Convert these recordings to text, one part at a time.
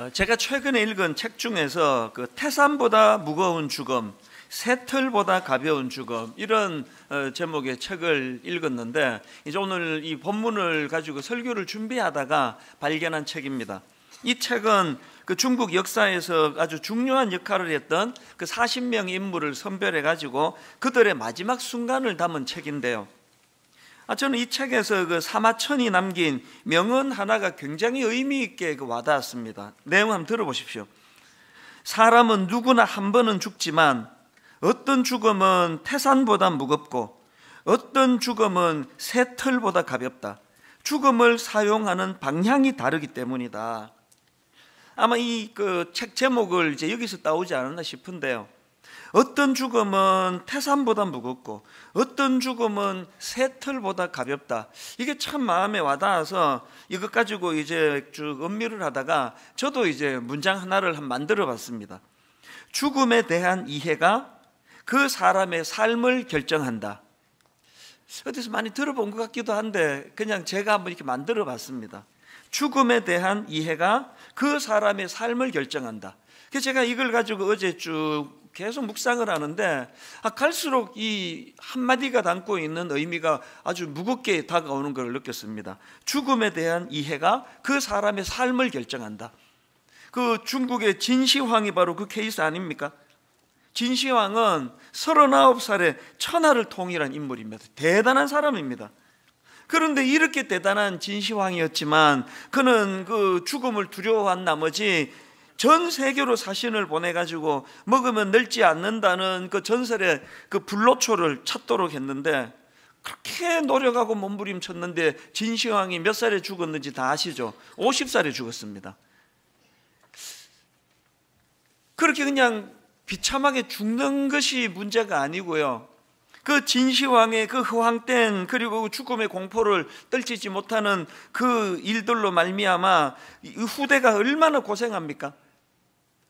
어, 제가 최근에 읽은 책 중에서 그 태산보다 무거운 죽음, 새털보다 가벼운 죽음 이런 어, 제목의 책을 읽었는데 이제 오늘 이 본문을 가지고 설교를 준비하다가 발견한 책입니다. 이 책은 그 중국 역사에서 아주 중요한 역할을 했던 그 40명 인물을 선별해 가지고 그들의 마지막 순간을 담은 책인데요. 아, 저는 이 책에서 그 사마천이 남긴 명언 하나가 굉장히 의미 있게 그 와닿았습니다. 내용 한번 들어보십시오. 사람은 누구나 한 번은 죽지만 어떤 죽음은 태산보다 무겁고 어떤 죽음은 새털보다 가볍다. 죽음을 사용하는 방향이 다르기 때문이다. 아마 이그 제목을 이제 여기서 따오지 않았나 싶은데요. 어떤 죽음은 태산보다 무겁고 어떤 죽음은 새털보다 가볍다. 이게 참 마음에 와닿아서 이것 가지고 이제 쭉 음미를 하다가 저도 이제 문장 하나를 만들어 봤습니다. 죽음에 대한 이해가 그 사람의 삶을 결정한다. 어디서 많이 들어본 것 같기도 한데 그냥 제가 한번 이렇게 만들어 봤습니다. 죽음에 대한 이해가 그 사람의 삶을 결정한다. 그래서 제가 이걸 가지고 어제 쭉 계속 묵상을 하는데 아, 갈수록 이 한마디가 담고 있는 의미가 아주 무겁게 다가오는 걸 느꼈습니다. 죽음에 대한 이해가 그 사람의 삶을 결정한다. 그 중국의 진시황이 바로 그 케이스 아닙니까? 진시황은 39살에 천하를 통일한 인물입니다. 대단한 사람입니다. 그런데 이렇게 대단한 진시황이었지만 그는 그 죽음을 두려워한 나머지 전 세계로 사신을 보내가지고 먹으면 늙지 않는다는 그 전설의 그 불로초를 찾도록 했는데 그렇게 노력하고 몸부림쳤는데 진시황이 몇 살에 죽었는지 다 아시죠? 50살에 죽었습니다. 그렇게 그냥 비참하게 죽는 것이 문제가 아니고요. 그 진시황의 그 허황된 그리고 그 죽음의 공포를 떨치지 못하는 그 일들로 말미암아 후대가 얼마나 고생합니까?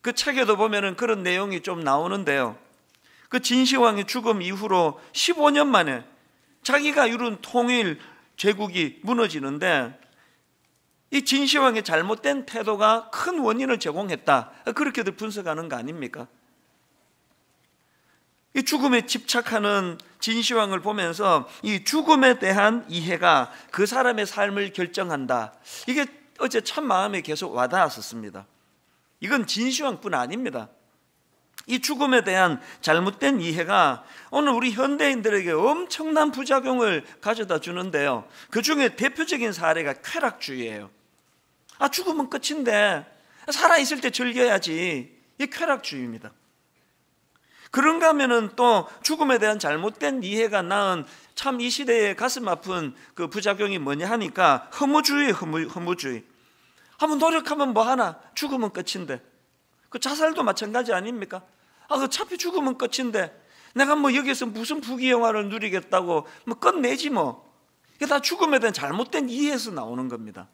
그 책에도 보면은 그런 내용이 좀 나오는데요. 그 진시황의 죽음 이후로 15년 만에 자기가 이룬 통일 제국이 무너지는데 이 진시황의 잘못된 태도가 큰 원인을 제공했다. 그렇게들 분석하는 거 아닙니까? 이 죽음에 집착하는 진시황을 보면서 이 죽음에 대한 이해가 그 사람의 삶을 결정한다. 이게 어제 참 마음에 계속 와닿았었습니다. 이건 진시황뿐 아닙니다. 이 죽음에 대한 잘못된 이해가 오늘 우리 현대인들에게 엄청난 부작용을 가져다 주는데요. 그 중에 대표적인 사례가 쾌락주의예요. 아, 죽으면 끝인데, 살아있을 때 즐겨야지. 이 쾌락주의입니다. 그런가 면은또 죽음에 대한 잘못된 이해가 낳은 참 이 시대의 가슴 아픈 그 부작용이 뭐냐 하니까 허무주의, 허무, 허무주의. 한번 노력하면 뭐 하나? 죽으면 끝인데. 그 자살도 마찬가지 아닙니까? 아, 어차피 그 죽으면 끝인데. 내가 뭐여기서 무슨 부귀영화를 누리겠다고 뭐 끝내지 뭐. 이게 다 죽음에 대한 잘못된 이해에서 나오는 겁니다.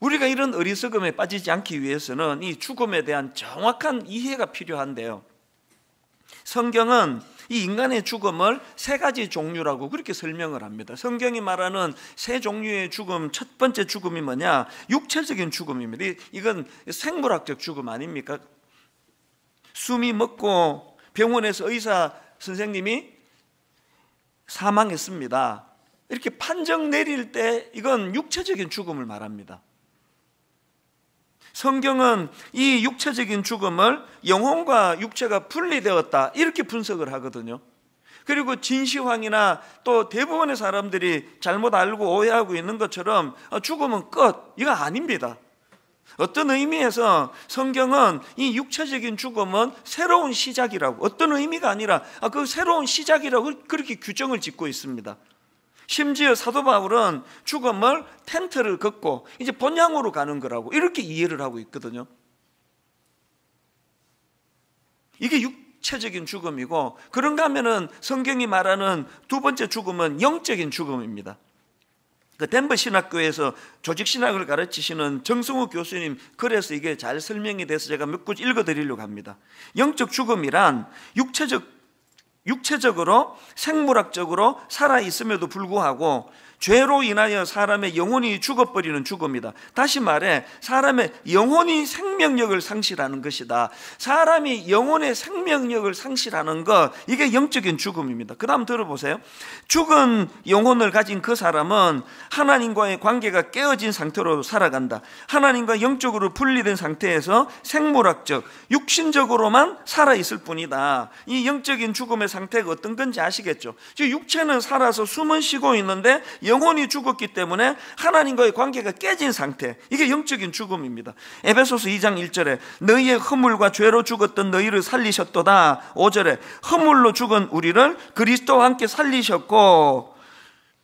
우리가 이런 어리석음에 빠지지 않기 위해서는 이 죽음에 대한 정확한 이해가 필요한데요. 성경은 이 인간의 죽음을 세 가지 종류라고 그렇게 설명을 합니다. 성경이 말하는 세 종류의 죽음 첫 번째 죽음이 뭐냐? 육체적인 죽음입니다. 이건 생물학적 죽음 아닙니까? 숨이 멎고 병원에서 의사 선생님이 사망했습니다. 이렇게 판정 내릴 때 이건 육체적인 죽음을 말합니다. 성경은 이 육체적인 죽음을 영혼과 육체가 분리되었다 이렇게 분석을 하거든요. 그리고 진시황이나 또 대부분의 사람들이 잘못 알고 오해하고 있는 것처럼 아, 죽음은 끝 이거 아닙니다. 어떤 의미에서 성경은 이 육체적인 죽음은 새로운 시작이라고 어떤 의미가 아니라 아, 그 새로운 시작이라고 그렇게 규정을 짓고 있습니다. 심지어 사도 바울은 죽음을 텐트를 걷고 이제 본향으로 가는 거라고 이렇게 이해를 하고 있거든요. 이게 육체적인 죽음이고 그런가 하면은 성경이 말하는 두 번째 죽음은 영적인 죽음입니다. 그 덴버 신학교에서 조직 신학을 가르치시는 정승우 교수님 그래서 이게 잘 설명이 돼서 제가 몇 구절 읽어 드리려고 합니다. 영적 죽음이란 육체적 육체적으로 생물학적으로 살아 있음에도 불구하고 죄로 인하여 사람의 영혼이 죽어버리는 죽음이다. 다시 말해 사람의 영혼이 생명력을 상실하는 것이다. 사람이 영혼의 생명력을 상실하는 것 이게 영적인 죽음입니다. 그다음 들어보세요. 죽은 영혼을 가진 그 사람은 하나님과의 관계가 깨어진 상태로 살아간다. 하나님과 영적으로 분리된 상태에서 생물학적, 육신적으로만 살아 있을 뿐이다. 이 영적인 죽음의 상태가 어떤 건지 아시겠죠? 육체는 살아서 숨은 쉬고 있는데 영혼이 죽었기 때문에 하나님과의 관계가 깨진 상태. 이게 영적인 죽음입니다. 에베소서 2장 1절에 너희의 허물과 죄로 죽었던 너희를 살리셨도다. 5절에 허물로 죽은 우리를 그리스도와 함께 살리셨고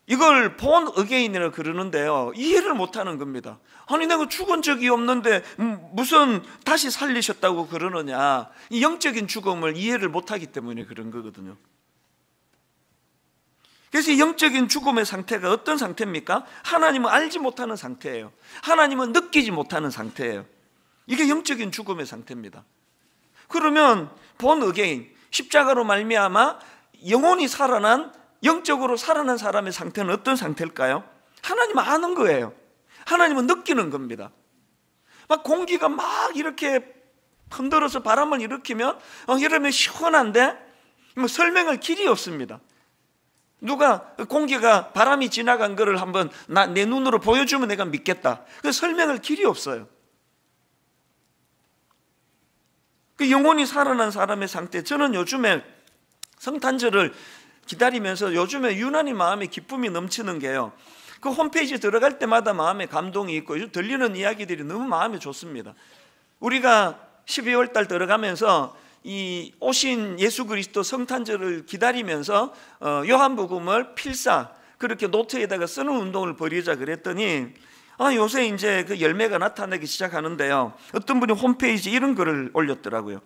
이걸 본 어게인이라 그러는데요. 이해를 못 하는 겁니다. 아니, 내가 죽은 적이 없는데 음, 무슨 다시 살리셨다고 그러느냐. 이 영적인 죽음을 이해를 못 하기 때문에 그런 거거든요. 그래서 이 영적인 죽음의 상태가 어떤 상태입니까? 하나님은 알지 못하는 상태예요. 하나님은 느끼지 못하는 상태예요. 이게 영적인 죽음의 상태입니다. 그러면 본 의개인 십자가로 말미암아 영혼이 살아난 영적으로 살아난 사람의 상태는 어떤 상태일까요? 하나님 아는 거예요. 하나님은 느끼는 겁니다. 막 공기가 막 이렇게 흔들어서 바람을 일으키면 어, 이러면 시원한데 뭐 설명할 길이 없습니다. 누가 공기가 바람이 지나간 거를 한번 나, 내 눈으로 보여주면 내가 믿겠다. 그 설명할 길이 없어요. 그 영혼이 살아난 사람의 상태. 저는 요즘에 성탄절을 기다리면서 요즘에 유난히 마음에 기쁨이 넘치는 게요. 그 홈페이지 들어갈 때마다 마음에 감동이 있고 들리는 이야기들이 너무 마음에 좋습니다. 우리가 12월 달 들어가면서 이 오신 예수 그리스도 성탄절을 기다리면서 어, 요한복음을 필사 그렇게 노트에다가 쓰는 운동을 벌이자 그랬더니 아, 요새 이제 그 열매가 나타나기 시작하는데요. 어떤 분이 홈페이지 이런 글을 올렸더라고요.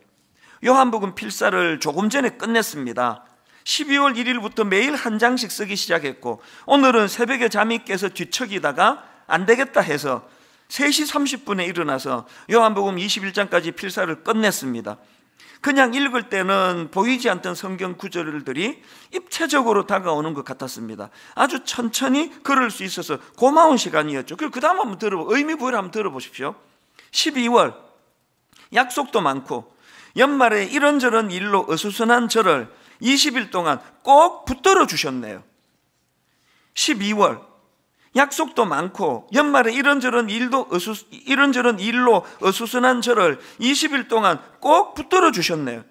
요한복음 필사를 조금 전에 끝냈습니다. 12월 1일부터 매일 한 장씩 쓰기 시작했고 오늘은 새벽에 잠이 깨서 뒤척이다가 안 되겠다 해서 3시 30분에 일어나서 요한복음 21장까지 필사를 끝냈습니다. 그냥 읽을 때는 보이지 않던 성경 구절들이 입체적으로 다가오는 것 같았습니다. 아주 천천히 그럴 수 있어서 고마운 시간이었죠. 그그 다음 한번 들어보, 의미 부여를 한번 들어보십시오. 12월, 약속도 많고, 연말에 이런저런 일로 어수선한 저를 20일 동안 꼭 붙들어 주셨네요. 12월, 약속도 많고 연말에 이런저런 일도 어수, 이런저런 일로 어수선한 저를 20일 동안 꼭 붙들어 주셨네요.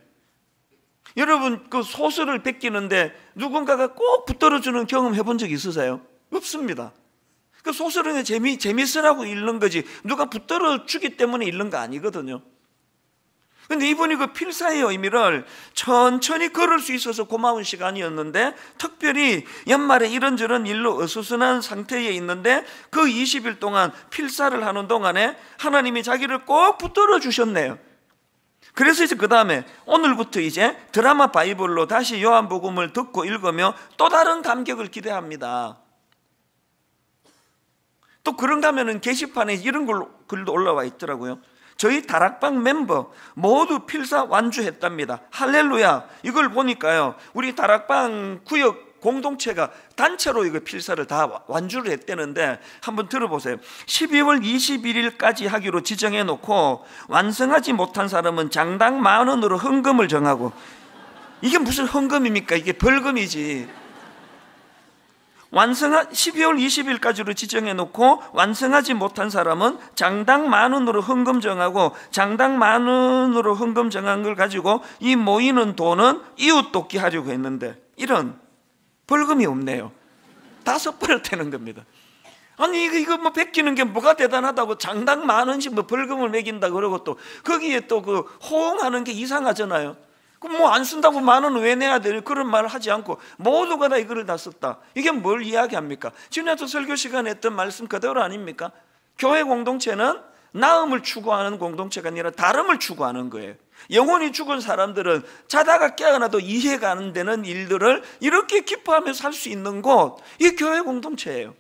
여러분 그소설을 베끼는데 누군가가 꼭 붙들어 주는 경험 해 본 적 있으세요? 없습니다. 그 소설은 재미 재밌으라고 읽는 거지 누가 붙들어 주기 때문에 읽는 거 아니거든요. 근데 이분이 그 필사의 의미를 천천히 걸을 수 있어서 고마운 시간이었는데 특별히 연말에 이런저런 일로 어수선한 상태에 있는데 그 20일 동안 필사를 하는 동안에 하나님이 자기를 꼭 붙들어 주셨네요. 그래서 이제 그 다음에 오늘부터 이제 드라마 바이블로 다시 요한복음을 듣고 읽으며 또 다른 감격을 기대합니다. 또 그런가 하면은 게시판에 이런 글, 글도 올라와 있더라고요. 저희 다락방 멤버 모두 필사 완주했답니다. 할렐루야. 이걸 보니까요. 우리 다락방 구역 공동체가 단체로 이거 필사를 다 완주를 했다는데 한번 들어보세요. 12월 21일까지 하기로 지정해 놓고 완성하지 못한 사람은 장당 만 원으로 헌금을 정하고 이게 무슨 헌금입니까? 이게 벌금이지. 완성한 12월 20일까지로 지정해 놓고 완성하지 못한 사람은 장당 만 원으로 헌금 정하고 장당 만 원으로 헌금 정한 걸 가지고 이 모이는 돈은 이웃 돕기 하려고 했는데 이런 벌금이 없네요. 다섯 번을 태는 겁니다. 아니 이거, 이거 뭐 베끼는 게 뭐가 대단하다고 장당 만 원씩 뭐 벌금을 매긴다 그러고 또 거기에 또 그 호응하는 게 이상하잖아요. 그럼 뭐안 쓴다고 만원왜 내야 될 그런 말을 하지 않고 모두가 다 이거를 다 썼다. 이게 뭘 이야기합니까? 지난주 설교 시간에 했던 말씀 그대로 아닙니까? 교회 공동체는 나음을 추구하는 공동체가 아니라 다름을 추구하는 거예요. 영혼이 죽은 사람들은 자다가 깨어나도 이해가 안 되는 일들을 이렇게 기뻐하며 살수 있는 곳, 이 교회 공동체예요.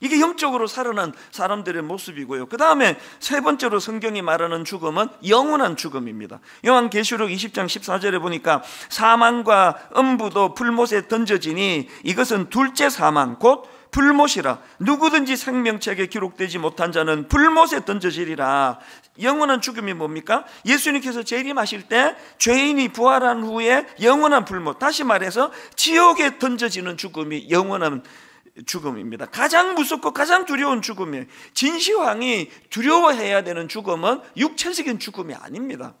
이게 영적으로 살아난 사람들의 모습이고요. 그 다음에 세 번째로 성경이 말하는 죽음은 영원한 죽음입니다. 요한 계시록 20장 14절에 보니까 사망과 음부도 불못에 던져지니 이것은 둘째 사망 곧 불못이라 누구든지 생명책에 기록되지 못한 자는 불못에 던져지리라 영원한 죽음이 뭡니까? 예수님께서 재림하실 때 죄인이 부활한 후에 영원한 불못 다시 말해서 지옥에 던져지는 죽음이 영원한 죽음입니다. 가장 무섭고 가장 두려운 죽음이에요. 진시황이 두려워해야 되는 죽음은 육체적인 죽음이 아닙니다.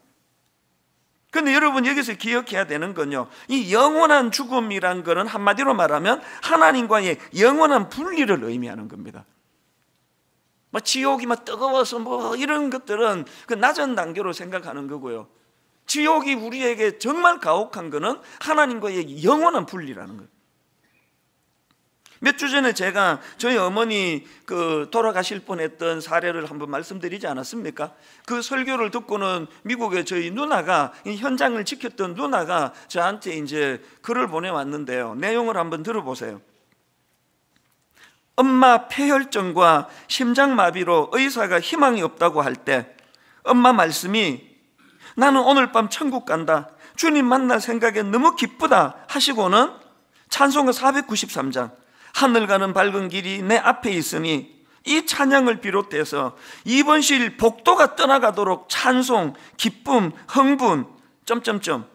근데 여러분 여기서 기억해야 되는 건요. 이 영원한 죽음이란 것은 한마디로 말하면 하나님과의 영원한 분리를 의미하는 겁니다. 뭐 지옥이 막 뭐 뜨거워서 뭐 이런 것들은 그 낮은 단계로 생각하는 거고요. 지옥이 우리에게 정말 가혹한 것은 하나님과의 영원한 분리라는 거예요. 몇주 전에 제가 저희 어머니 그 돌아가실 뻔했던 사례를 한번 말씀드리지 않았습니까? 그 설교를 듣고는 미국의 저희 누나가 현장을 지켰던 누나가 저한테 이제 글을 보내왔는데요. 내용을 한번 들어보세요. 엄마 폐혈증과 심장마비로 의사가 희망이 없다고 할 때 엄마 말씀이 나는 오늘 밤 천국 간다. 주님 만날 생각에 너무 기쁘다 하시고는 찬송가 493장 하늘 가는 밝은 길이 내 앞에 있으니 이 찬양을 비롯해서 이번실 복도가 떠나가도록 찬송, 기쁨, 흥분, 점점점.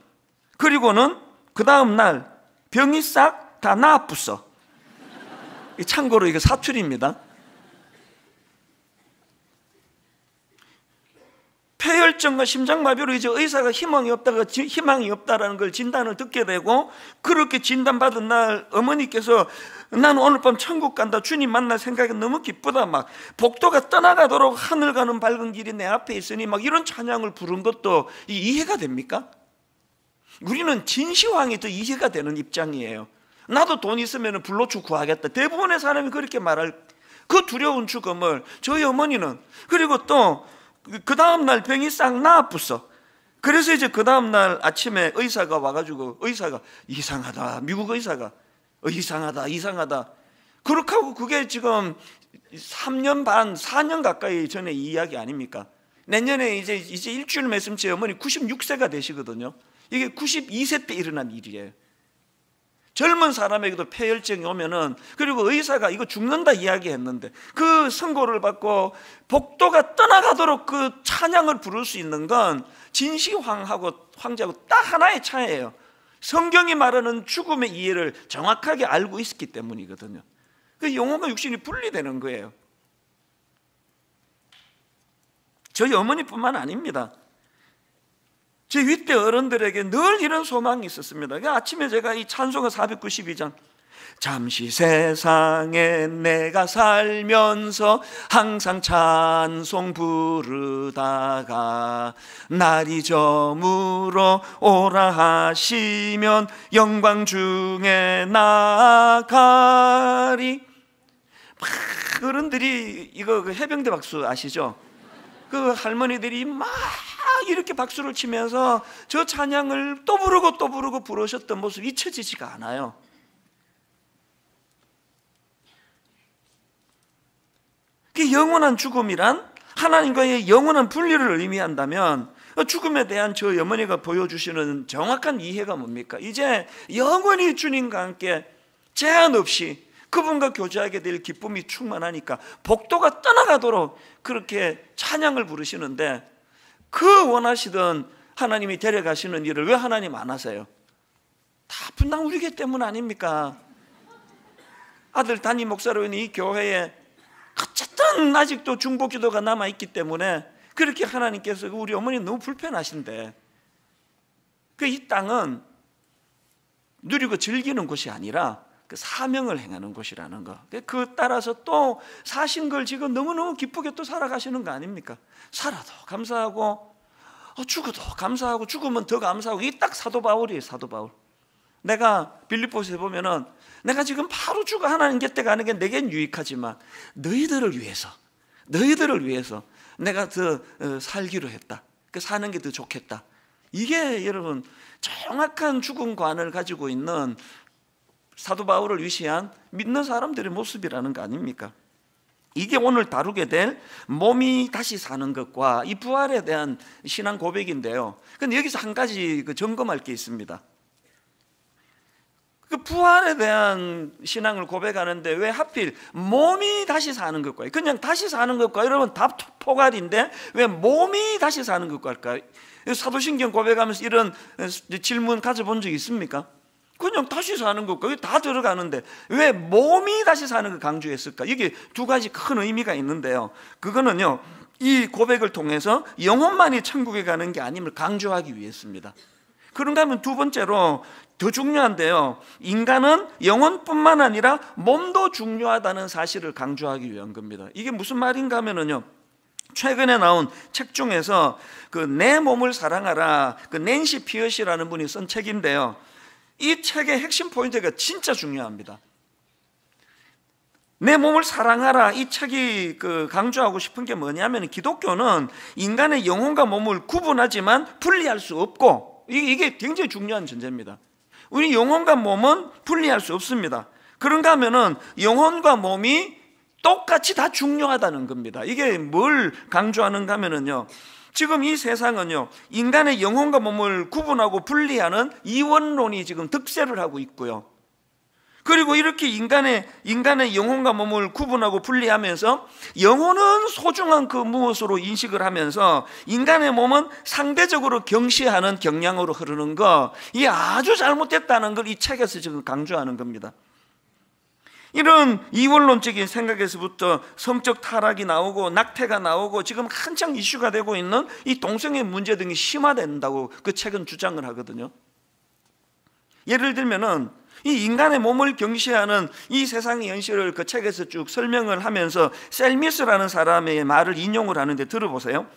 그리고는 그 다음 날 병이 싹 다나아붙어 참고로 이게 사출입니다 폐혈증과 심장마비로 이제 의사가 희망이 없다가 희망이 없다라는 걸 진단을 듣게 되고 그렇게 진단받은 날 어머니께서 나는 오늘 밤 천국 간다. 주님 만날 생각이 너무 기쁘다. 막 복도가 떠나가도록 하늘 가는 밝은 길이 내 앞에 있으니 막 이런 찬양을 부른 것도 이해가 됩니까? 우리는 진시황이 더 이해가 되는 입장이에요. 나도 돈 있으면 불로축 구하겠다. 대부분의 사람이 그렇게 말할 그 두려운 죽음을 저희 어머니는 그리고 또그 그 다음날 병이 싹 나아프서 그래서 이제 그 다음날 아침에 의사가 와가지고 의사가 이상하다 미국 의사가 어, 이상하다, 이상하다. 그렇게 하고 그게 지금 3년 반, 4년 가까이 전에 이야기 아닙니까? 내년에 이제 이제 일주일 말씀 제 어머니 96세가 되시거든요. 이게 92세 때 일어난 일이에요. 젊은 사람에게도 폐혈증이 오면은 그리고 의사가 이거 죽는다 이야기했는데 그 선고를 받고 복도가 떠나가도록 그 찬양을 부를 수 있는 건 진시황하고 황제하고 딱 하나의 차이예요. 성경이 말하는 죽음의 이해를 정확하게 알고 있었기 때문이거든요. 그 영혼과 육신이 분리되는 거예요. 저희 어머니뿐만 아닙니다. 제 윗대 어른들에게 늘 이런 소망이 있었습니다. 그 아침에 제가 이 찬송가 492장 잠시 세상에 내가 살면서 항상 찬송 부르다가 날이 저물어 오라 하시면 영광 중에 나가리 막 어른들이 이거 그 해병대 박수 아시죠? 그 할머니들이 막 이렇게 박수를 치면서 저 찬양을 또 부르고 또 부르고 부르셨던 모습 잊혀지지가 않아요. 그 영원한 죽음이란 하나님과의 영원한 분리를 의미한다면 그 죽음에 대한 저 어머니가 보여주시는 정확한 이해가 뭡니까? 이제 영원히 주님과 함께 제한 없이 그분과 교제하게 될 기쁨이 충만하니까 복도가 떠나가도록 그렇게 찬양을 부르시는데 그 원하시던 하나님이 데려가시는 일을 왜 하나님 안 하세요? 다 분당 우리게 때문 아닙니까? 아들 단임 목사로 있는 이 교회에 참 아직도 중복기도가 남아 있기 때문에 그렇게 하나님께서 그 우리 어머니 너무 불편하신데 그 이 땅은 누리고 즐기는 곳이 아니라 그 사명을 행하는 곳이라는 거. 그, 그 따라서 또 사신 걸 지금 너무너무 기쁘게 또 살아가시는 거 아닙니까? 살아도 감사하고 어, 죽어도 감사하고 죽으면 더 감사하고 이 딱 사도 바울이에요, 사도 바울. 내가 빌립보스에 보면은 내가 지금 바로 죽어 하나님 곁에 가는 게 내겐 유익하지만 너희들을 위해서 너희들을 위해서 내가 더 어, 살기로 했다. 그 사는 게 더 좋겠다. 이게 여러분 정확한 죽음관을 가지고 있는 사도 바울을 위시한 믿는 사람들의 모습이라는 거 아닙니까? 이게 오늘 다루게 될 몸이 다시 사는 것과 이 부활에 대한 신앙 고백인데요. 근데 여기서 한 가지 그 점검할 게 있습니다. 그 부활에 대한 신앙을 고백하는데 왜 하필 몸이 다시 사는 것과 그냥 다시 사는 것과 여러분 다 포괄인데 왜 몸이 다시 사는 것과 할까요? 사도신경 고백하면서 이런 질문 가져본 적 있습니까? 그냥 다시 사는 것과 다 들어가는데 왜 몸이 다시 사는 걸 강조했을까? 이게 두 가지 큰 의미가 있는데요. 그거는요. 이 고백을 통해서 영혼만이 천국에 가는 게 아님을 강조하기 위해서입니다. 그런가 하면 두 번째로 더 중요한데요. 인간은 영혼뿐만 아니라 몸도 중요하다는 사실을 강조하기 위한 겁니다. 이게 무슨 말인가 하면요. 최근에 나온 책 중에서 그 내 몸을 사랑하라 그 낸시 피어시라는 분이 쓴 책인데요. 이 책의 핵심 포인트가 진짜 중요합니다. 내 몸을 사랑하라 이 책이 그 강조하고 싶은 게 뭐냐면 기독교는 인간의 영혼과 몸을 구분하지만 분리할 수 없고 이게 굉장히 중요한 전제입니다. 우리 영혼과 몸은 분리할 수 없습니다. 그런가 하면은 영혼과 몸이 똑같이 다 중요하다는 겁니다. 이게 뭘 강조하는가 하면은요. 지금 이 세상은요. 인간의 영혼과 몸을 구분하고 분리하는 이원론이 지금 득세를 하고 있고요. 그리고 이렇게 인간의 인간의 영혼과 몸을 구분하고 분리하면서 영혼은 소중한 그 무엇으로 인식을 하면서 인간의 몸은 상대적으로 경시하는 경량으로 흐르는 거 이게 아주 잘못됐다는 걸 이 책에서 지금 강조하는 겁니다. 이런 이원론적인 생각에서부터 성적 타락이 나오고 낙태가 나오고 지금 한창 이슈가 되고 있는 이 동성애 문제 등이 심화된다고 그 책은 주장을 하거든요. 예를 들면은 이 인간의 몸을 경시하는 이 세상의 현실을 그 책에서 쭉 설명을 하면서 셀미스라는 사람의 말을 인용을 하는데 들어보세요.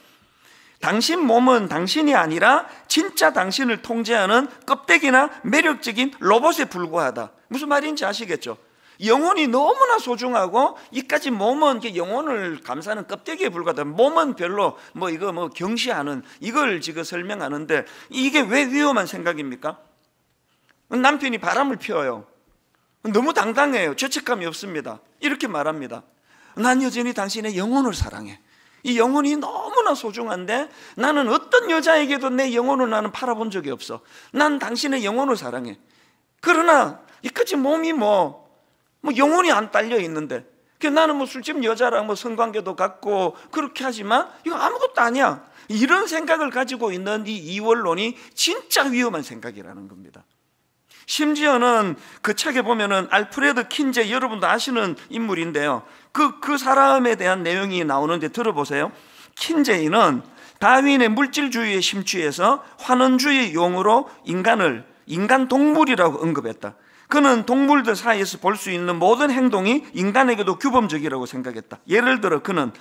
당신 몸은 당신이 아니라 진짜 당신을 통제하는 껍데기나 매력적인 로봇에 불과하다. 무슨 말인지 아시겠죠? 영혼이 너무나 소중하고 이까지 몸은 영혼을 감싸는 껍데기에 불과하다. 몸은 별로 뭐 이거 뭐 경시하는 이걸 지금 설명하는데 이게 왜 위험한 생각입니까? 남편이 바람을 피워요. 너무 당당해요. 죄책감이 없습니다. 이렇게 말합니다. 난 여전히 당신의 영혼을 사랑해. 이 영혼이 너무나 소중한데 나는 어떤 여자에게도 내 영혼을 나는 팔아본 적이 없어. 난 당신의 영혼을 사랑해. 그러나 이까지 몸이 뭐, 뭐 영혼이 안 딸려 있는데. 나는 뭐 술집 여자랑 뭐 성관계도 갖고 그렇게 하지만 이거 아무것도 아니야. 이런 생각을 가지고 있는 이 이원론이 진짜 위험한 생각이라는 겁니다. 심지어는 그 책에 보면은 알프레드 킨제 여러분도 아시는 인물인데요. 그, 그 사람에 대한 내용이 나오는데 들어보세요. 킨제이는 다윈의 물질주의에 심취해서 환원주의 용어로 인간을 인간 동물이라고 언급했다. 그는 동물들 사이에서 볼 수 있는 모든 행동이 인간에게도 규범적이라고 생각했다. 예를 들어 그는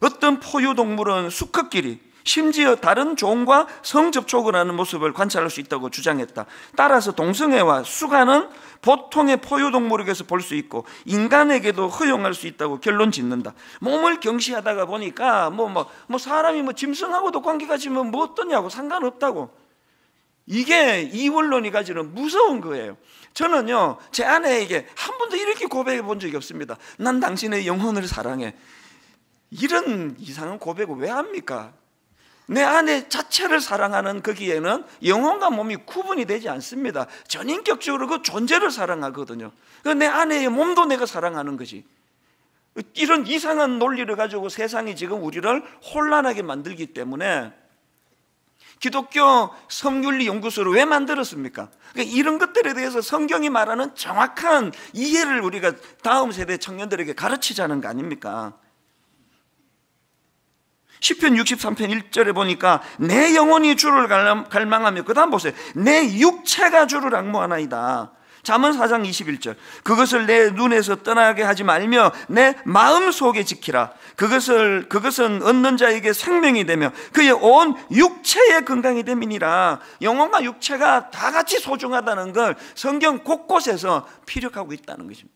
어떤 포유동물은 수컷끼리 심지어 다른 종과 성접촉을 하는 모습을 관찰할 수 있다고 주장했다. 따라서 동성애와 수간은 보통의 포유동물에게서 볼 수 있고 인간에게도 허용할 수 있다고 결론 짓는다. 몸을 경시하다가 보니까 뭐, 뭐, 뭐 사람이 뭐 짐승하고도 관계가 지면 뭐 어떠냐고 상관없다고. 이게 이 원론이 가지는 무서운 거예요. 저는요, 제 아내에게 한 번도 이렇게 고백해 본 적이 없습니다. 난 당신의 영혼을 사랑해. 이런 이상한 고백을 왜 합니까? 내 안에 자체를 사랑하는 거기에는 그 영혼과 몸이 구분이 되지 않습니다. 전인격적으로 그 존재를 사랑하거든요. 그 내 안에의 몸도 내가 사랑하는 거지. 이런 이상한 논리를 가지고 세상이 지금 우리를 혼란하게 만들기 때문에 기독교 성윤리 연구소를 왜 만들었습니까? 그러니까 이런 것들에 대해서 성경이 말하는 정확한 이해를 우리가 다음 세대 청년들에게 가르치자는 거 아닙니까? 10편 63편 1절에 보니까 내 영혼이 주를 갈망하며 그 다음 보세요 내 육체가 주를 악무하나이다 잠언 4장 21절 그것을 내 눈에서 떠나게 하지 말며 내 마음 속에 지키라 그것을 그것은 얻는 자에게 생명이 되며 그의 온 육체의 건강이 됨이니라 영혼과 육체가 다 같이 소중하다는 걸 성경 곳곳에서 피력하고 있다는 것입니다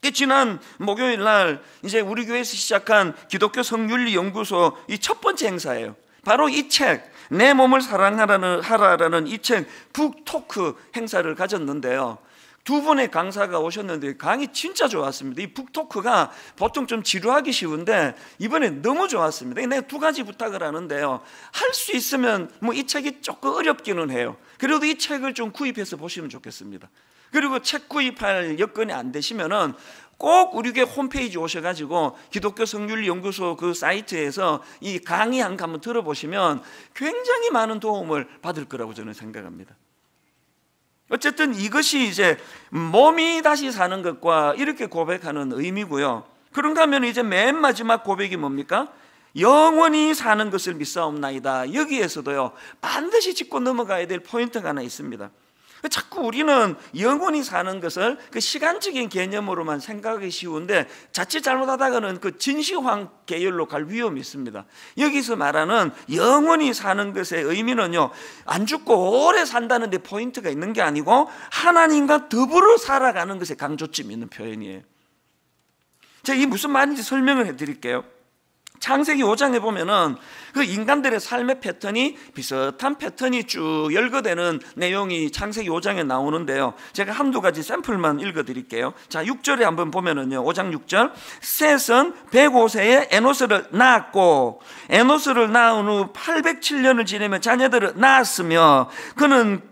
그 지난 목요일 날 이제 우리 교회에서 시작한 기독교 성윤리 연구소 이 첫 번째 행사예요. 바로 이 책, 내 몸을 사랑하라는 하라라는 이 책 북토크 행사를 가졌는데요. 두 분의 강사가 오셨는데 강의 진짜 좋았습니다. 이 북토크가 보통 좀 지루하기 쉬운데 이번에 너무 좋았습니다. 내가 두 가지 부탁을 하는데요. 할 수 있으면 뭐 이 책이 조금 어렵기는 해요. 그래도 이 책을 좀 구입해서 보시면 좋겠습니다. 그리고 책 구입할 여건이 안 되시면은 꼭 우리 교회 홈페이지 오셔가지고 기독교 성률 연구소 그 사이트에서 이 강의 한 한번 들어보시면 굉장히 많은 도움을 받을 거라고 저는 생각합니다. 어쨌든 이것이 이제 몸이 다시 사는 것과 이렇게 고백하는 의미고요. 그런가 하면 이제 맨 마지막 고백이 뭡니까? 영원히 사는 것을 믿사옵나이다. 여기에서도요, 반드시 짚고 넘어가야 될 포인트가 하나 있습니다. 그 자꾸 우리는 영원히 사는 것을 그 시간적인 개념으로만 생각하기 쉬운데 자칫 잘못하다가는 그 진시황 계열로 갈 위험이 있습니다. 여기서 말하는 영혼이 사는 것의 의미는요, 안 죽고 오래 산다는 데 포인트가 있는 게 아니고 하나님과 더불어 살아가는 것에 강조점이 있는 표현이에요. 제가 이 무슨 말인지 설명을 해 드릴게요. 창세기 5장에 보면은 그 인간들의 삶의 패턴이 비슷한 패턴이 쭉 열거되는 내용이 창세기 5장에 나오는데요. 제가 한두 가지 샘플만 읽어 드릴게요. 자, 6절에 한번 보면은요. 5장 6절. 셋은 105세에 에노스를 낳았고 에노스를 낳은 후 807년을 지내며 자녀들을 낳았으며 그는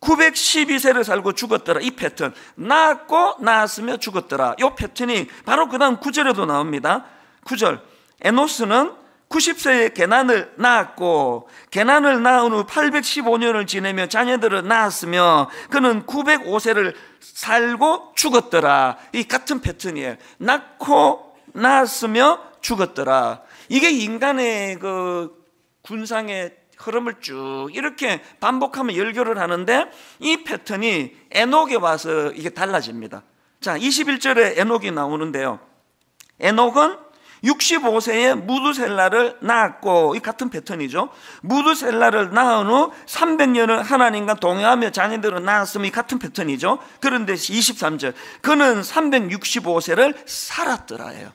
912세를 살고 죽었더라. 이 패턴. 낳았고 낳았으며 죽었더라. 이 패턴이 바로 그다음 9절에도 나옵니다. 9절. 에노스는 90세에 개난을 낳았고 개난을 낳은 후 815년을 지내며 자녀들을 낳았으며 그는 905세를 살고 죽었더라. 이 같은 패턴이에요. 낳고 낳았으며 죽었더라. 이게 인간의 그 군상의 흐름을 쭉 이렇게 반복하면 열교를 하는데 이 패턴이 에녹에 와서 이게 달라집니다. 자, 21절에 에녹이 나오는데요. 에녹은 65세에 무드셀라를 낳았고 이 같은 패턴이죠. 무두셀라를 낳은 후 300년을 하나님과 동행하며 자녀들을 낳았으면 이 같은 패턴이죠. 그런데 23절 그는 365세를 살았더라예요.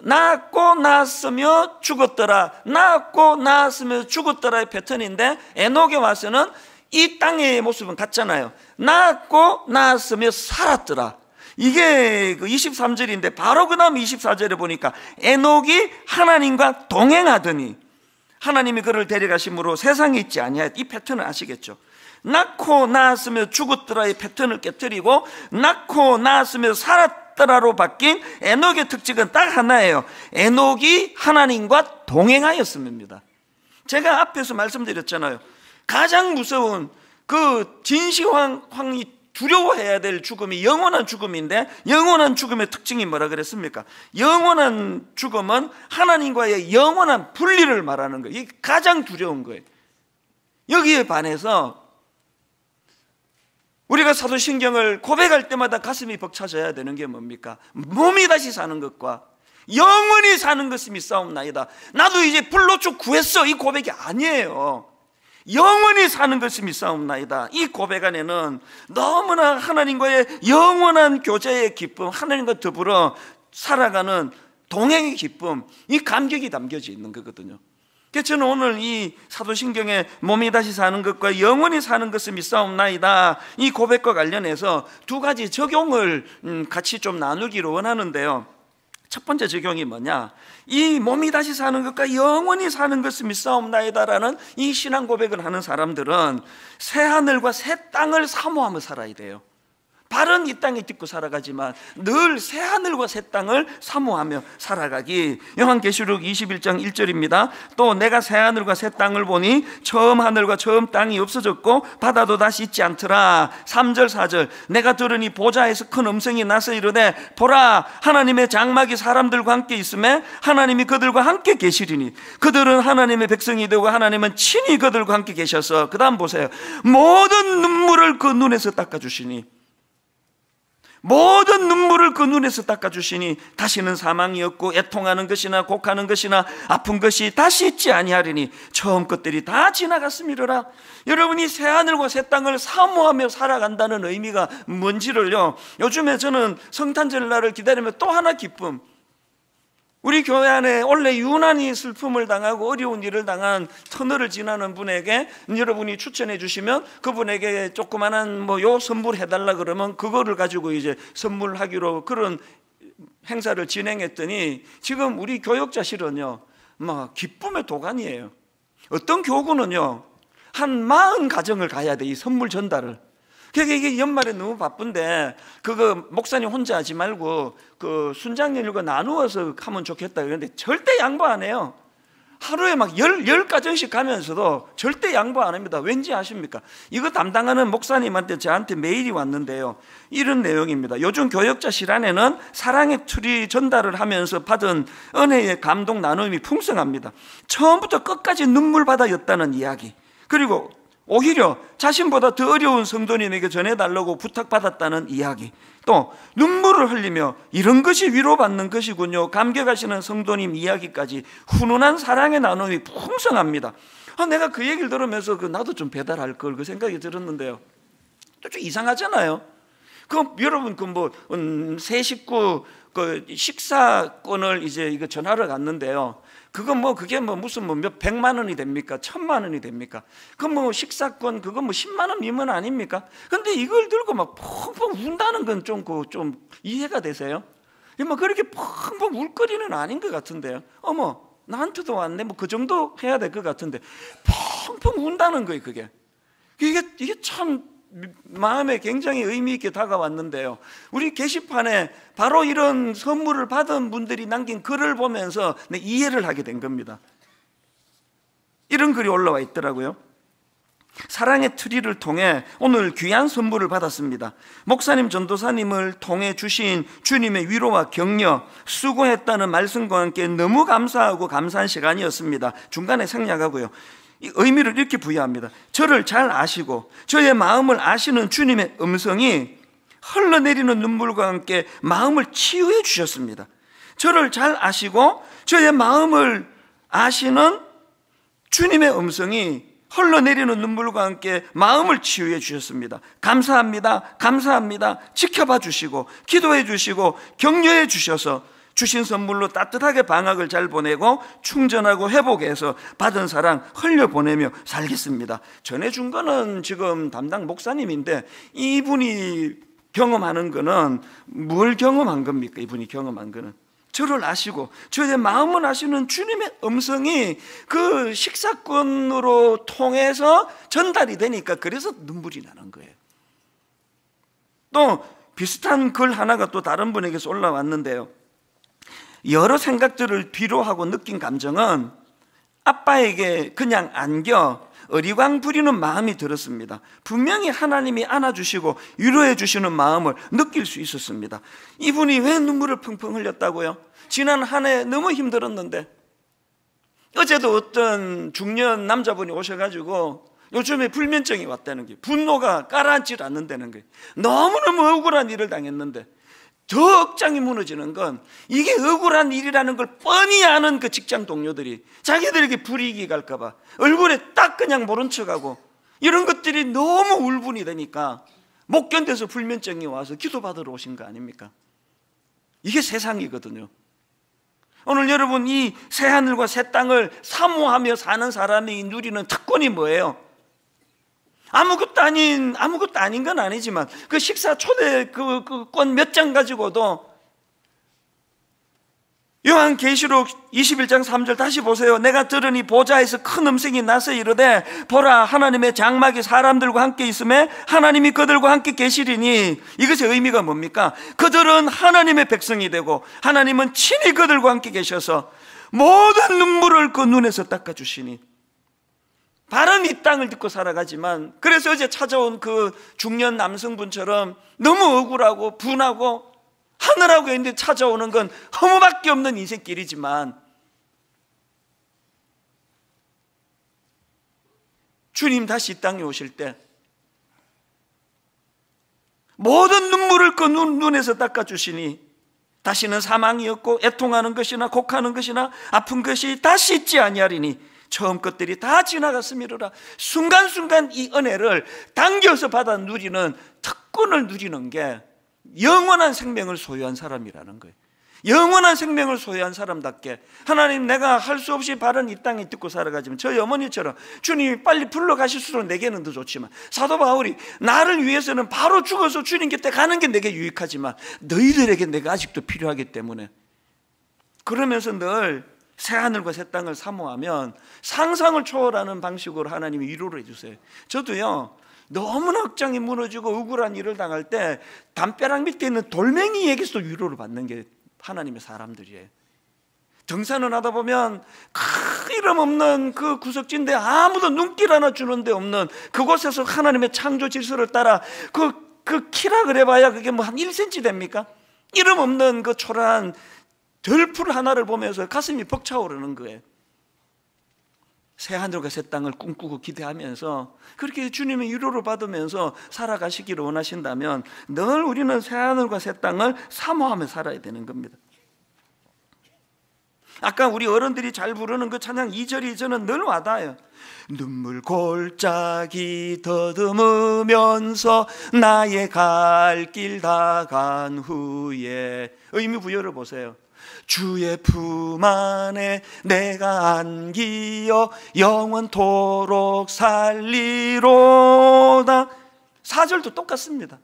낳고 낳았으며 죽었더라. 낳고 낳았으며 죽었더라의 패턴인데 에녹에 와서는 이 땅의 모습은 같잖아요. 낳고 낳았으며 살았더라. 이게 그 23절인데 바로 그 다음 24절에 보니까 에녹이 하나님과 동행하더니 하나님이 그를 데려가심으로 세상에 있지 아니하였 이 패턴을 아시겠죠? 낳고 낳았으며 죽었더라의 패턴을 깨뜨리고 낳고 낳았으며 살았더라로 바뀐 에녹의 특징은 딱 하나예요. 에녹이 하나님과 동행하였음니다 제가 앞에서 말씀드렸잖아요. 가장 무서운 그 진시황이 두려워해야 될 죽음이 영원한 죽음인데 영원한 죽음의 특징이 뭐라 그랬습니까? 영원한 죽음은 하나님과의 영원한 분리를 말하는 거예요. 이게 가장 두려운 거예요. 여기에 반해서 우리가 사도신경을 고백할 때마다 가슴이 벅차져야 되는 게 뭡니까? 몸이 다시 사는 것과 영원히 사는 것이 싸움나이다. 나도 이제 불로초 구했어. 이 고백이 아니에요. 영원히 사는 것이 믿사옵나이다. 이 고백 안에는 너무나 하나님과의 영원한 교제의 기쁨, 하나님과 더불어 살아가는 동행의 기쁨, 이 감격이 담겨져 있는 거거든요. 저는 오늘 이 사도신경에 몸이 다시 사는 것과 영원히 사는 것을 믿사옵나이다. 이 고백과 관련해서 두 가지 적용을 음, 같이 좀 나누기로 원하는데요. 첫 번째 적용이 뭐냐? 이 몸이 다시 사는 것과 영원히 사는 것을 믿사옵나이다라는 이 신앙 고백을 하는 사람들은 새 하늘과 새 땅을 사모하며 살아야 돼요. 바른 이 땅에 딛고 살아가지만 늘 새 하늘과 새 땅을 사모하며 살아가기. 요한계시록 21장 1절입니다. 또 내가 새 하늘과 새 땅을 보니 처음 하늘과 처음 땅이 없어졌고 바다도 다시 있지 않더라. 3절 4절 내가 들으니 보좌에서 큰 음성이 나서 이르되 보라 하나님의 장막이 사람들과 함께 있음에 하나님이 그들과 함께 계시리니 그들은 하나님의 백성이 되고 하나님은 친히 그들과 함께 계셔서 그다음 보세요. 모든 눈물을 그 눈에서 닦아 주시니 모든 눈물을 그 눈에서 닦아주시니 다시는 사망이 없고 애통하는 것이나 곡하는 것이나 아픈 것이 다시 있지 아니하리니 처음 것들이 다 지나갔음이로라 여러분이 새하늘과 새 땅을 사모하며 살아간다는 의미가 뭔지를요 요즘에 저는 성탄절 날을 기다리며 또 하나 기쁨 우리 교회 안에 원래 유난히 슬픔을 당하고 어려운 일을 당한 터널을 지나는 분에게 여러분이 추천해 주시면 그분에게 조그만한 뭐 요 선물해 달라 그러면 그거를 가지고 이제 선물하기로 그런 행사를 진행했더니 지금 우리 교역자실은요. 막 뭐 기쁨의 도가니에요. 어떤 교구는요. 한 마흔 가정을 가야 돼. 이 선물 전달을. 그러니까 이게 연말에 너무 바쁜데 그거 목사님 혼자 하지 말고 그 순장님과 나누어서 하면 좋겠다 그런데 절대 양보 안 해요. 하루에 막 열, 열 가정씩 가면서도 절대 양보 안 합니다. 왠지 아십니까? 이거 담당하는 목사님한테 저한테 메일이 왔는데요. 이런 내용입니다. 요즘 교역자 실안에는 사랑의 틀이 전달을 하면서 받은 은혜의 감동 나눔이 풍성합니다. 처음부터 끝까지 눈물받아였다는 이야기. 그리고 오히려 자신보다 더 어려운 성도님에게 전해달라고 부탁받았다는 이야기. 또 눈물을 흘리며 이런 것이 위로받는 것이군요. 감격하시는 성도님 이야기까지 훈훈한 사랑의 나눔이 풍성합니다. 아, 내가 그 얘기를 들으면서 그 나도 좀 배달할 걸 그 생각이 들었는데요. 좀 이상하잖아요. 그럼 여러분 그뭐새 음, 식구 그 식사권을 이제 이거 전화를 갔는데요. 그건뭐 그게 뭐 무슨 뭐 몇 백만 원이 됩니까? 천만 원이 됩니까? 그뭐 식사권 그거 뭐 십만 원이면 아닙니까? 근데 이걸 들고 막 펑펑 운다는 건 좀 그좀 좀 이해가 되세요? 뭐 그렇게 펑펑 울거리는 아닌 것 같은데요. 어머 나한테도 왔네 뭐그 정도 해야 될 것 같은데 펑펑 운다는 거예요 그게. 이게 이게 참 마음에 굉장히 의미 있게 다가왔는데요. 우리 게시판에 바로 이런 선물을 받은 분들이 남긴 글을 보면서 네, 이해를 하게 된 겁니다. 이런 글이 올라와 있더라고요. 사랑의 트리를 통해 오늘 귀한 선물을 받았습니다. 목사님, 전도사님을 통해 주신 주님의 위로와 격려, 수고했다는 말씀과 함께 너무 감사하고 감사한 시간이었습니다. 중간에 생략하고요. 의미를 이렇게 부여합니다. 저를 잘 아시고 저의 마음을 아시는 주님의 음성이 흘러내리는 눈물과 함께 마음을 치유해 주셨습니다. 저를 잘 아시고 저의 마음을 아시는 주님의 음성이 흘러내리는 눈물과 함께 마음을 치유해 주셨습니다. 감사합니다. 감사합니다. 지켜봐 주시고, 기도해 주시고, 격려해 주셔서 주신 선물로 따뜻하게 방학을 잘 보내고 충전하고 회복해서 받은 사랑 흘려보내며 살겠습니다. 전해준 거는 지금 담당 목사님인데 이분이 경험하는 거는 뭘 경험한 겁니까? 이분이 경험한 거는. 저를 아시고 저의 마음을 아시는 주님의 음성이 그 식사권으로 통해서 전달이 되니까 그래서 눈물이 나는 거예요. 또 비슷한 글 하나가 또 다른 분에게서 올라왔는데요. 여러 생각들을 뒤로하고 느낀 감정은 아빠에게 그냥 안겨 어리광 부리는 마음이 들었습니다. 분명히 하나님이 안아주시고 위로해 주시는 마음을 느낄 수 있었습니다. 이분이 왜 눈물을 펑펑 흘렸다고요? 지난 한 해 너무 힘들었는데 어제도 어떤 중년 남자분이 오셔가지고 요즘에 불면증이 왔다는 게 분노가 가라앉질 않는다는 게 너무너무 억울한 일을 당했는데 더 억장이 무너지는 건 이게 억울한 일이라는 걸 뻔히 아는 그 직장 동료들이 자기들에게 불이익이 갈까봐 얼굴에 딱 그냥 모른 척하고 이런 것들이 너무 울분이 되니까 못 견뎌서 불면증이 와서 기도받으러 오신 거 아닙니까? 이게 세상이거든요. 오늘 여러분 이 새하늘과 새 땅을 사모하며 사는 사람이 누리는 특권이 뭐예요? 아무것도 아닌 아무것도 아닌 건 아니지만 그 식사 초대 그건몇 그 장 가지고도 요한 계시록 21장 3절 다시 보세요. 내가 들으니 보좌에서 큰 음성이 나서 이르되 보라 하나님의 장막이 사람들과 함께 있음에 하나님이 그들과 함께 계시리니 이것의 의미가 뭡니까? 그들은 하나님의 백성이 되고 하나님은 친히 그들과 함께 계셔서 모든 눈물을 그 눈에서 닦아 주시니 바른 이 땅을 듣고 살아가지만 그래서 어제 찾아온 그 중년 남성분처럼 너무 억울하고 분하고 하늘하고 했는데 찾아오는 건 허무밖에 없는 인생길이지만 주님 다시 이 땅에 오실 때 모든 눈물을 그 눈, 눈에서 닦아주시니 다시는 사망이 없고 애통하는 것이나 곡하는 것이나 아픈 것이 다시 있지 아니하리니 처음 것들이 다 지나갔음이로라. 순간순간 이 은혜를 당겨서 받아 누리는 특권을 누리는 게 영원한 생명을 소유한 사람이라는 거예요. 영원한 생명을 소유한 사람답게 하나님 내가 할 수 없이 발은 이 땅에 뜯고 살아가지만 저희 어머니처럼 주님이 빨리 불러가실수록 내게는 더 좋지만 사도 바울이 나를 위해서는 바로 죽어서 주님 곁에 가는 게 내게 유익하지만 너희들에게 내가 아직도 필요하기 때문에 그러면서 늘 새하늘과 새 땅을 사모하면 상상을 초월하는 방식으로 하나님이 위로를 해주세요. 저도요, 너무나 억장이 무너지고 억울한 일을 당할 때 담벼락 밑에 있는 돌멩이에게서 위로를 받는 게 하나님의 사람들이에요. 등산을 하다 보면 큰 이름 없는 그 구석진데 아무도 눈길 하나 주는데 없는 그곳에서 하나님의 창조 질서를 따라 그, 그 키라 그래봐야 그게 뭐 한 1cm 됩니까? 이름 없는 그 초라한 들풀 하나를 보면서 가슴이 벅차오르는 거예요. 새 하늘과 새 땅을 꿈꾸고 기대하면서 그렇게 주님의 위로를 받으면서 살아가시기를 원하신다면 늘 우리는 새 하늘과 새 땅을 사모하며 살아야 되는 겁니다. 아까 우리 어른들이 잘 부르는 그 찬양 2절이 저는 늘 와닿아요. 눈물 골짜기 더듬으면서 나의 갈 길 다 간 후에 의미 부여를 보세요. 주의 품 안에 내가 안기어 영원토록 살리로다. 사절도 똑같습니다.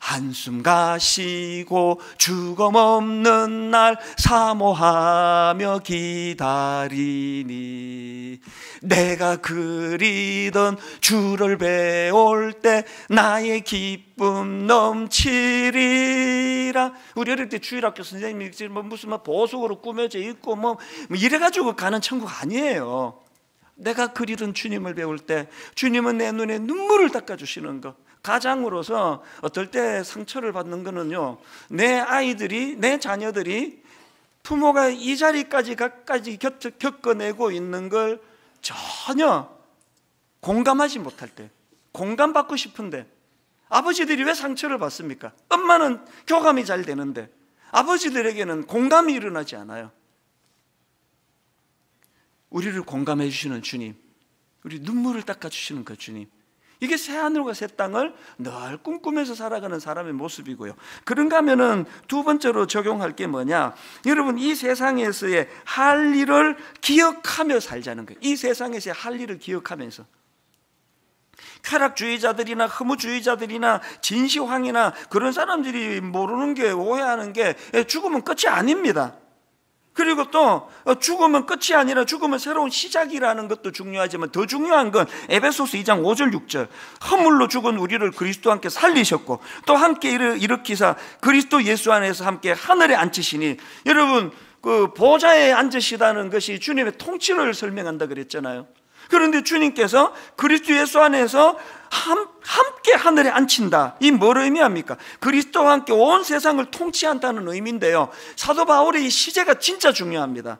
한숨 가시고 죽음 없는 날 사모하며 기다리니 내가 그리던 주를 배울 때 나의 기쁨 넘치리라 우리 어릴 때 주일학교 선생님이 뭐 무슨 보석으로 꾸며져 있고 뭐, 뭐 이래가지고 가는 천국 아니에요 내가 그리던 주님을 배울 때 주님은 내 눈에 눈물을 닦아주시는 것 가장으로서 어떨 때 상처를 받는 거는요. 내 아이들이 내 자녀들이 부모가 이 자리까지 까지 겪어내고 있는 걸 전혀 공감하지 못할 때 공감받고 싶은데 아버지들이 왜 상처를 받습니까? 엄마는 교감이 잘 되는데 아버지들에게는 공감이 일어나지 않아요. 우리를 공감해 주시는 주님, 우리 눈물을 닦아 주시는 그 주님, 이게 새 하늘과 새 땅을 늘 꿈꾸면서 살아가는 사람의 모습이고요. 그런가 하면은 두 번째로 적용할 게 뭐냐? 여러분 이 세상에서의 할 일을 기억하며 살자는 거예요. 이 세상에서의 할 일을 기억하면서 쾌락주의자들이나 허무주의자들이나 진시황이나 그런 사람들이 모르는 게 오해하는 게 예, 죽으면 끝이 아닙니다. 그리고 또 어, 죽음은 끝이 아니라 죽음은 새로운 시작이라는 것도 중요하지만 더 중요한 건에베소스 2장 5절 6절 허물로 죽은 우리를 그리스도 함께 살리셨고 또 함께 일으키사 그리스도 예수 안에서 함께 하늘에 앉히시니 여러분 그 보좌에 앉으시다는 것이 주님의 통치를 설명한다 그랬잖아요. 그런데 주님께서 그리스도 예수 안에서 함, 함께 하늘에 앉힌다. 이 뭐를 의미합니까? 그리스도와 함께 온 세상을 통치한다는 의미인데요. 사도 바울의 이 시제가 진짜 중요합니다.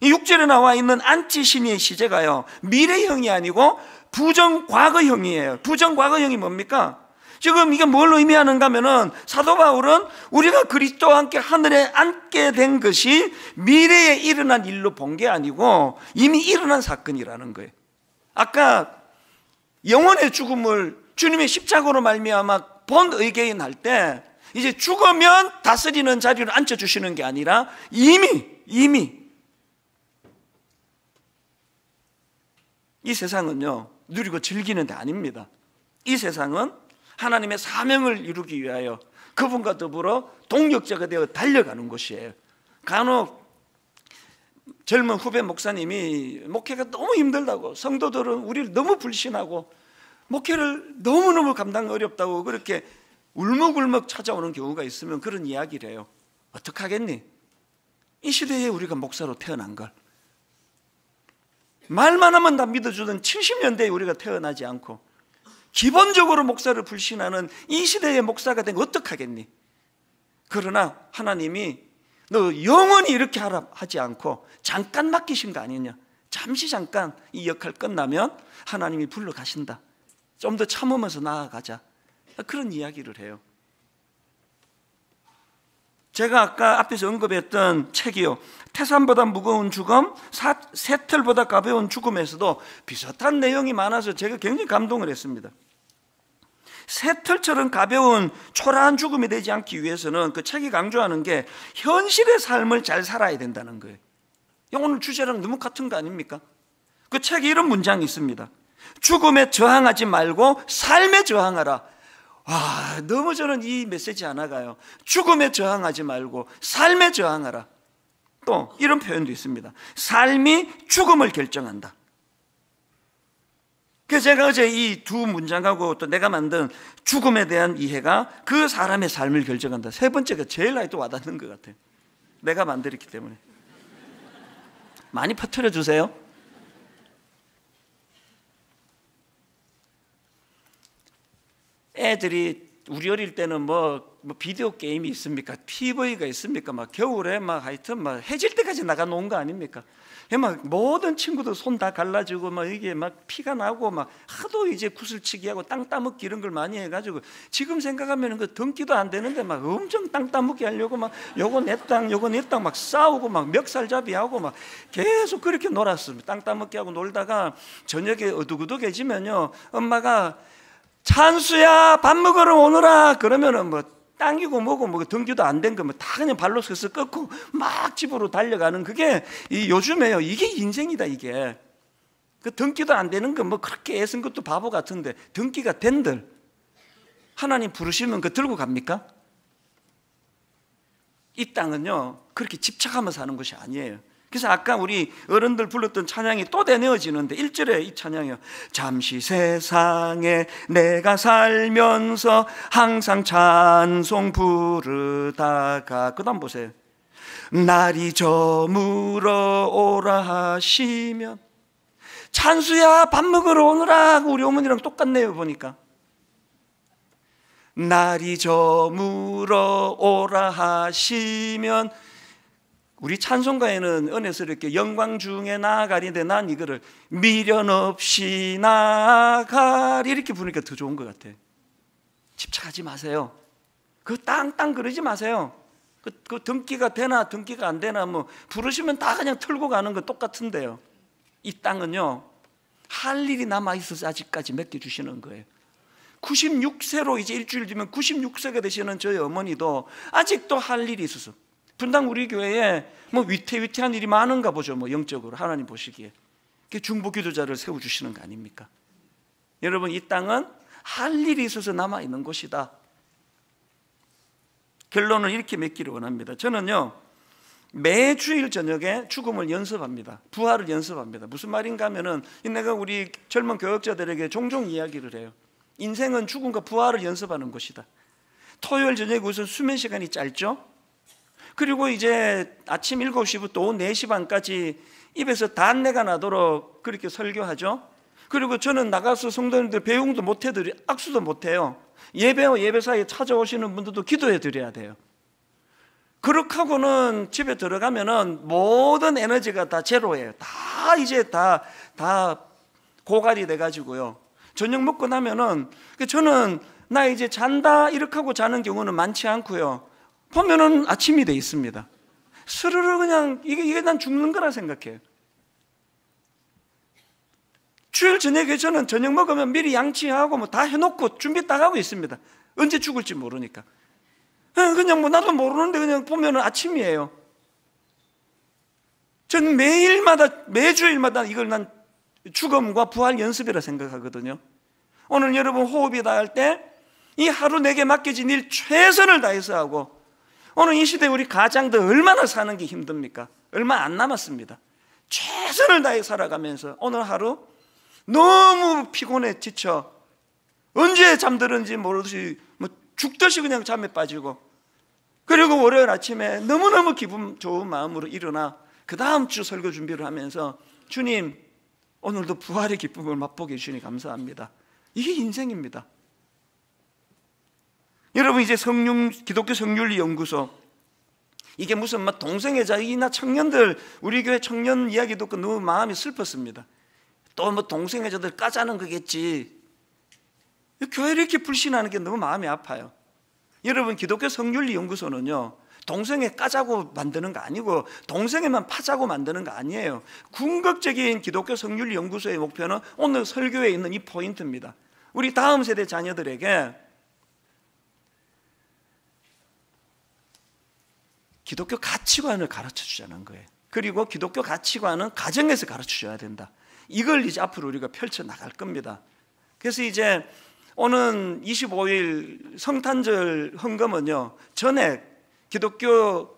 이 6절에 나와 있는 안티신의 시제가요. 미래형이 아니고 부정과거형이에요. 부정과거형이 뭡니까? 지금 이게 뭘 의미하는가 하면은 사도 바울은 우리가 그리스도와 함께 하늘에 앉게 된 것이 미래에 일어난 일로 본 게 아니고 이미 일어난 사건이라는 거예요. 아까 영혼의 죽음을 주님의 십자가로 말미암아 본 의개인 할 때 이제 죽으면 다스리는 자리로 앉혀 주시는 게 아니라 이미 이미 이 세상은요 누리고 즐기는 데 아닙니다. 이 세상은 하나님의 사명을 이루기 위하여 그분과 더불어 동력자가 되어 달려가는 것이에요. 간혹 젊은 후배 목사님이 목회가 너무 힘들다고 성도들은 우리를 너무 불신하고 목회를 너무너무 감당 어렵다고 그렇게 울먹울먹 찾아오는 경우가 있으면 그런 이야기를 해요. 어떡하겠니? 이 시대에 우리가 목사로 태어난 걸 말만 하면 다 믿어주던 70년대에 우리가 태어나지 않고 기본적으로 목사를 불신하는 이 시대의 목사가 되면 어떡하겠니? 그러나 하나님이 너 영원히 이렇게 하라 하지 않고 잠깐 맡기신 거 아니냐? 잠시 잠깐 이 역할 끝나면 하나님이 불러 가신다. 좀 더 참으면서 나아가자. 그런 이야기를 해요. 제가 아까 앞에서 언급했던 책이요. 태산보다 무거운 죽음, 사, 새털보다 가벼운 죽음에서도 비슷한 내용이 많아서 제가 굉장히 감동을 했습니다. 새털처럼 가벼운 초라한 죽음이 되지 않기 위해서는 그 책이 강조하는 게 현실의 삶을 잘 살아야 된다는 거예요. 오늘 주제랑 너무 같은 거 아닙니까? 그 책에 이런 문장이 있습니다. 죽음에 저항하지 말고 삶에 저항하라. 와, 너무 저는 이 메시지 하나가요. 죽음에 저항하지 말고 삶에 저항하라. 또 이런 표현도 있습니다. 삶이 죽음을 결정한다. 그래서 제가 어제 이 두 문장하고 또 내가 만든 죽음에 대한 이해가 그 사람의 삶을 결정한다. 세 번째가 제일 나이도 와닿는 것 같아요. 내가 만들었기 때문에. 많이 퍼뜨려 주세요. 애들이 우리 어릴 때는 뭐, 뭐 비디오 게임이 있습니까? PV가 있습니까? 막 겨울에 막 하여튼 막 해질 때까지 나가 놓은 거 아닙니까? 예, 막 모든 친구들 손 다 갈라지고 막 이게 막 피가 나고 막 하도 이제 구슬치기하고 땅 따먹기 이런 걸 많이 해가지고 지금 생각하면 그 등기도 안 되는데 막 엄청 땅 따먹기 하려고 막 요거 내 땅, 요거 내땅 막 싸우고 막 멱살잡이하고 막 계속 그렇게 놀았습니다. 땅 따먹기 하고 놀다가 저녁에 어둑어둑해지면요 엄마가 찬수야 밥 먹으러 오느라 그러면은 뭐 땅이고 뭐고 뭐 등기도 안 된거면다 그냥 발로 서서 꺾고 막 집으로 달려가는 그게 이 요즘에요 이게 인생이다 이게 그 등기도 안 되는 거 뭐 그렇게 애쓴 것도 바보 같은데 등기가 된들 하나님 부르시면 그 들고 갑니까? 이 땅은요 그렇게 집착하면서 사는 것이 아니에요 그래서 아까 우리 어른들 불렀던 찬양이 또 되뇌어지는데 1절에 이 찬양이요. 잠시 세상에 내가 살면서 항상 찬송 부르다가 그다음 보세요. 날이 저물어 오라 하시면 찬수야 밥 먹으러 오느라 우리 어머니랑 똑같네요 보니까 날이 저물어 오라 하시면 우리 찬송가에는 은혜스럽게 영광 중에 나아가리되 난 이거를 미련 없이 나아가리 이렇게 부르니까 더 좋은 것 같아. 집착하지 마세요. 그 땅땅 그러지 마세요. 그, 그 등기가 되나 등기가 안 되나 뭐 부르시면 다 그냥 틀고 가는 거 똑같은데요. 이 땅은요 할 일이 남아 있어서 아직까지 몇개 주시는 거예요. 96세로 이제 일주일 뒤면 96세가 되시는 저희 어머니도 아직도 할 일이 있어서 분당 우리 교회에 뭐 위태위태한 일이 많은가 보죠. 뭐 영적으로 하나님 보시기에. 그 중보 기도자를 세워 주시는 거 아닙니까? 여러분 이 땅은 할 일이 있어서 남아 있는 곳이다. 결론을 이렇게 맺기를 원합니다. 저는요. 매주일 저녁에 죽음을 연습합니다. 부활을 연습합니다. 무슨 말인가 하면은 내가 우리 젊은 교역자들에게 종종 이야기를 해요. 인생은 죽음과 부활을 연습하는 것이다 토요일 저녁에 우선 수면 시간이 짧죠? 그리고 이제 아침 7시부터 오후 4시 반까지 입에서 단내가 나도록 그렇게 설교하죠. 그리고 저는 나가서 성도님들 배웅도 못해드려, 악수도 못해요. 예배와 예배 사이에 찾아오시는 분들도 기도해 드려야 돼요. 그렇게 하고는 집에 들어가면은 모든 에너지가 다 제로예요. 다 이제 다, 다 고갈이 돼가지고요. 저녁 먹고 나면은 그 저는 나 이제 잔다 이렇게 하고 자는 경우는 많지 않고요. 보면은 아침이 돼 있습니다. 스르르 그냥 이게 이게 난 죽는 거라 생각해요. 주일 저녁에 저는 저녁 먹으면 미리 양치하고 뭐 다 해놓고 준비 딱 하고 있습니다. 언제 죽을지 모르니까. 예, 그냥 뭐 나도 모르는데 그냥 보면은 아침이에요. 전 매일마다 매주일마다 이걸 난 죽음과 부활 연습이라 생각하거든요. 오늘 여러분 호흡이다 할때 이 하루 내게 맡겨진 일 최선을 다해서 하고 오늘 이 시대 우리 가장들 얼마나 사는 게 힘듭니까? 얼마 안 남았습니다. 최선을 다해 살아가면서 오늘 하루 너무 피곤해 지쳐 언제 잠들었는지 모르듯이 뭐 죽듯이 그냥 잠에 빠지고 그리고 월요일 아침에 너무너무 기분 좋은 마음으로 일어나 그 다음 주 설교 준비를 하면서 주님 오늘도 부활의 기쁨을 맛보게 해주시니 감사합니다. 이게 인생입니다. 여러분 이제 성령 기독교 성률 연구소 이게 무슨 막 동생애자이나 청년들 우리 교회 청년 이야기 듣고 너무 마음이 슬펐습니다. 또 뭐 동생애자들 까자는 거겠지. 교회를 이렇게 불신하는 게 너무 마음이 아파요. 여러분 기독교 성률리 연구소는요. 동생애 까자고 만드는 거 아니고 동생애만 파자고 만드는 거 아니에요. 궁극적인 기독교 성률리 연구소의 목표는 오늘 설교에 있는 이 포인트입니다. 우리 다음 세대 자녀들에게 기독교 가치관을 가르쳐 주자는 거예요. 그리고 기독교 가치관은 가정에서 가르쳐 줘야 된다. 이걸 이제 앞으로 우리가 펼쳐 나갈 겁니다. 그래서 이제 오는 25일 성탄절 헌금은요. 전액 기독교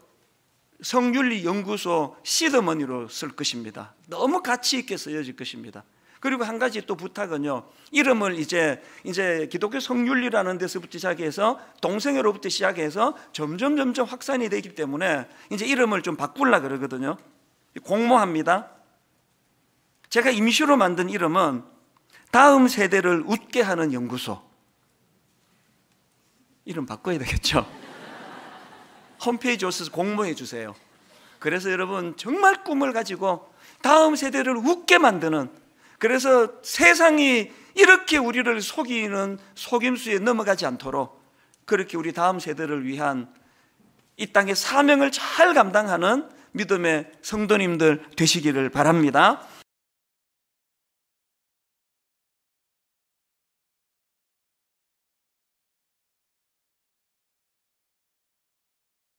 성윤리 연구소 시드머니로 쓸 것입니다. 너무 가치 있게 쓰여질 것입니다. 그리고 한 가지 또 부탁은요. 이름을 이제 이제 기독교 성윤리라는 데서부터 시작해서 동생으로부터 시작해서 점점 점점 확산이 되기 때문에 이제 이름을 좀 바꾸려 그러거든요. 공모합니다. 제가 임시로 만든 이름은 다음 세대를 웃게 하는 연구소. 이름 바꿔야 되겠죠. 홈페이지 오셔서 공모해 주세요. 그래서 여러분 정말 꿈을 가지고 다음 세대를 웃게 만드는 그래서 세상이 이렇게 우리를 속이는 속임수에 넘어가지 않도록 그렇게 우리 다음 세대를 위한 이 땅의 사명을 잘 감당하는 믿음의 성도님들 되시기를 바랍니다.